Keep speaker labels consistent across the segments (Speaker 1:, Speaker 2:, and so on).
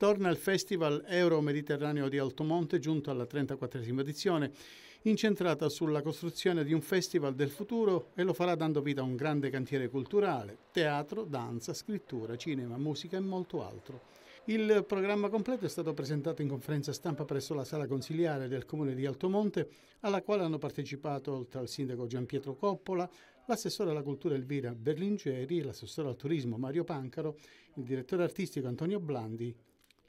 Speaker 1: torna il Festival Euro-Mediterraneo di Altomonte, giunto alla 34esima edizione, incentrata sulla costruzione di un festival del futuro e lo farà dando vita a un grande cantiere culturale, teatro, danza, scrittura, cinema, musica e molto altro. Il programma completo è stato presentato in conferenza stampa presso la sala consiliare del comune di Altomonte, alla quale hanno partecipato, oltre al sindaco Gian Pietro Coppola, l'assessore alla cultura Elvira Berlingeri, l'assessore al turismo Mario Pancaro, il direttore artistico Antonio Blandi,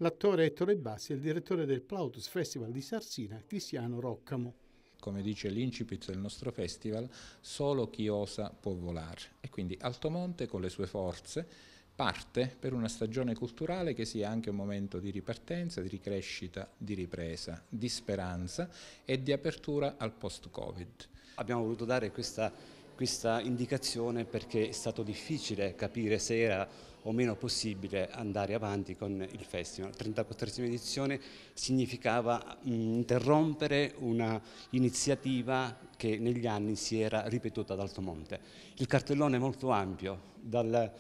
Speaker 1: l'attore Ettore Bassi e il direttore del Plautus Festival di Sarsina, Cristiano Roccamo.
Speaker 2: Come dice l'incipit del nostro festival, solo chi osa può volare e quindi Altomonte con le sue forze parte per una stagione culturale che sia anche un momento di ripartenza, di ricrescita, di ripresa, di speranza e di apertura
Speaker 3: al post-Covid. Abbiamo voluto dare questa questa indicazione perché è stato difficile capire se era o meno possibile andare avanti con il festival. La 34esima edizione significava interrompere una iniziativa che negli anni si era ripetuta ad Altomonte. Il cartellone è molto ampio, dal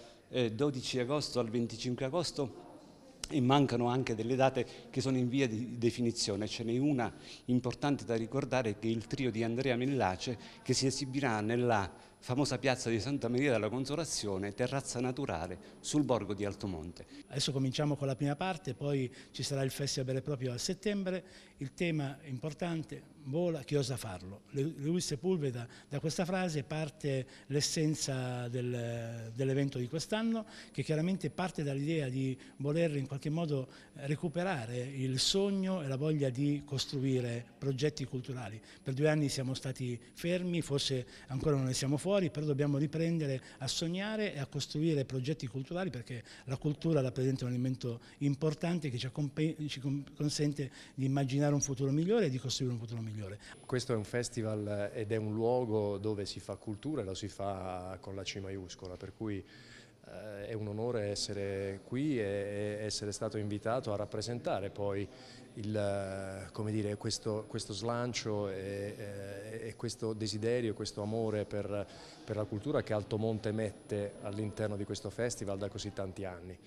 Speaker 3: 12 eh, agosto al 25 agosto e mancano anche delle date che sono in via di definizione. Ce n'è una importante da ricordare che è il trio di Andrea Millace che si esibirà nella famosa piazza di Santa Maria della Consolazione, terrazza naturale sul borgo di Altomonte.
Speaker 4: Adesso cominciamo con la prima parte, poi ci sarà il festival vero e proprio a settembre. Il tema importante, vola chi osa farlo. Luis Sepulveda da questa frase parte l'essenza del, dell'evento di quest'anno che chiaramente parte dall'idea di voler in qualche modo recuperare il sogno e la voglia di costruire progetti culturali. Per due anni siamo stati fermi, forse ancora non ne siamo fuori, fuori, però dobbiamo riprendere a sognare e a costruire progetti culturali perché la cultura rappresenta un elemento importante che ci, ci consente di immaginare un futuro migliore e di costruire un futuro migliore.
Speaker 5: Questo è un festival eh, ed è un luogo dove si fa cultura e lo si fa con la C maiuscola, per cui eh, è un onore essere qui e essere stato invitato a rappresentare poi il, eh, dire, questo, questo, slancio e, eh, e, questo desiderio, questo amore per, per la cultura che Altomonte mette all'interno di questo festival da così tanti anni.